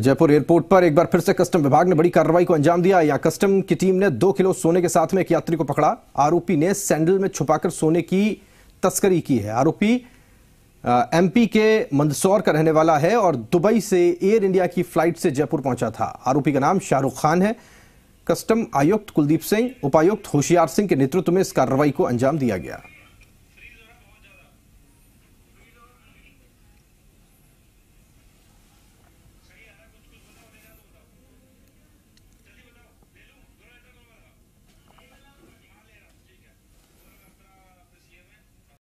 Jaipur airport पर एक बार फिर से कस्टम विभाग ने बड़ी कार्रवाई को अंजाम दिया या कस्टम की टीम ने दो किलो सोने के साथ में एक यात्री को पकड़ा आरोपी ने सैंडल में छुपाकर सोने की तस्करी की है आरोपी एमपी के मंदसौर का रहने वाला है और दुबई से एयर इंडिया की फ्लाइट से जयपुर पहुंचा था आरोपी का नाम शाहरुख खान है कस्टम आयुक्त कुलदीप सिंह उपायुक्त होशियार सिंह के नेतृत्व में इस कार्रवाई को अंजाम दिया गया